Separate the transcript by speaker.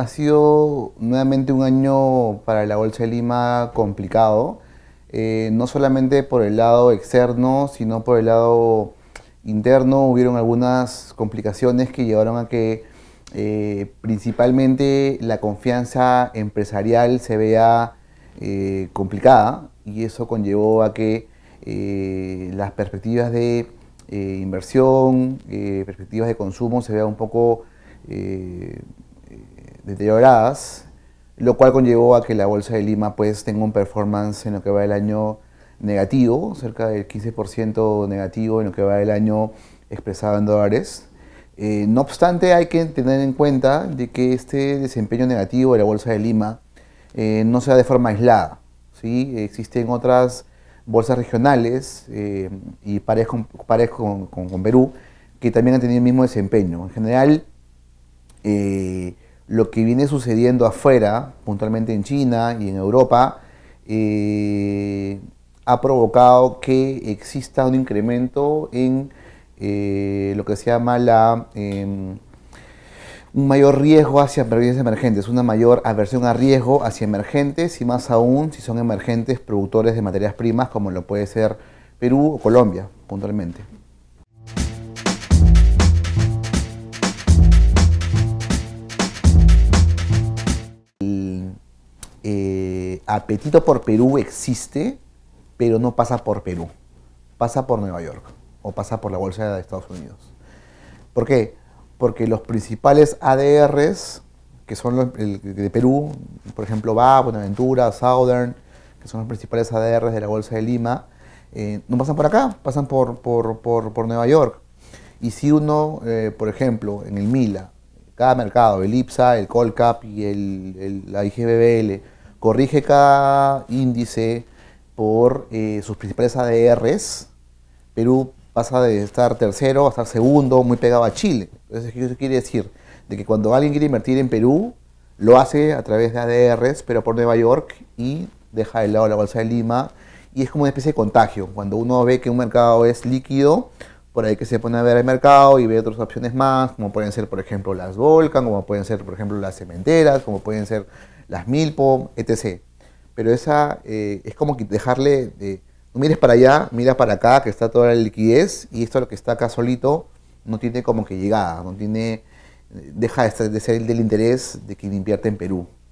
Speaker 1: Ha sido nuevamente un año para la Bolsa de Lima complicado, eh, no solamente por el lado externo, sino por el lado interno. Hubieron algunas complicaciones que llevaron a que eh, principalmente la confianza empresarial se vea eh, complicada y eso conllevó a que las perspectivas de inversión, perspectivas de consumo se vean un poco deterioradas, lo cual conllevó a que la Bolsa de Lima pues tenga un performance en lo que va del año negativo, cerca del 15% negativo en lo que va del año expresado en dólares. Eh, no obstante, hay que tener en cuenta de que este desempeño negativo de la Bolsa de Lima eh, no se da de forma aislada. ¿sí? Existen otras bolsas regionales eh, y pares, con, con, con, con, Perú que también han tenido el mismo desempeño. En general, lo que viene sucediendo afuera, puntualmente en China y en Europa, eh, ha provocado que exista un incremento en eh, lo que se llama la, em, un mayor riesgo hacia provincias emergentes, una mayor aversión a riesgo hacia emergentes y más aún si son emergentes productores de materias primas como lo puede ser Perú o Colombia puntualmente. apetito por Perú existe, pero no pasa por Perú, pasa por Nueva York o pasa por la bolsa de Estados Unidos. ¿Por qué? Porque los principales ADRs, que son los de Perú, por ejemplo, BA, Buenaventura, Southern, que son los principales ADRs de la bolsa de Lima, eh, no pasan por acá, pasan por, por, Nueva York. Y si uno, eh, por ejemplo, en el Mila, cada mercado, el IPSA, el Colcap y el, el, la IGBBL, corrige cada índice por eh, sus principales ADRs. Perú pasa de estar tercero a estar segundo, muy pegado a Chile. Entonces, ¿qué quiere decir? De que cuando alguien quiere invertir en Perú, lo hace a través de ADRs, pero por Nueva York y deja de lado la bolsa de Lima. Y es como una especie de contagio. Cuando uno ve que un mercado es líquido, por ahí que se pone a ver el mercado y ve otras opciones más, como pueden ser, por ejemplo, las Volcan, como pueden ser, por ejemplo, las cementeras, como pueden ser las milpo, etc. Pero esa eh, es como que dejarle, de, no mires para allá, mira para acá, que está toda la liquidez y esto lo que está acá solito no tiene como que llegada, no tiene, eh, deja de ser, de ser el del interés de quien invierte en Perú.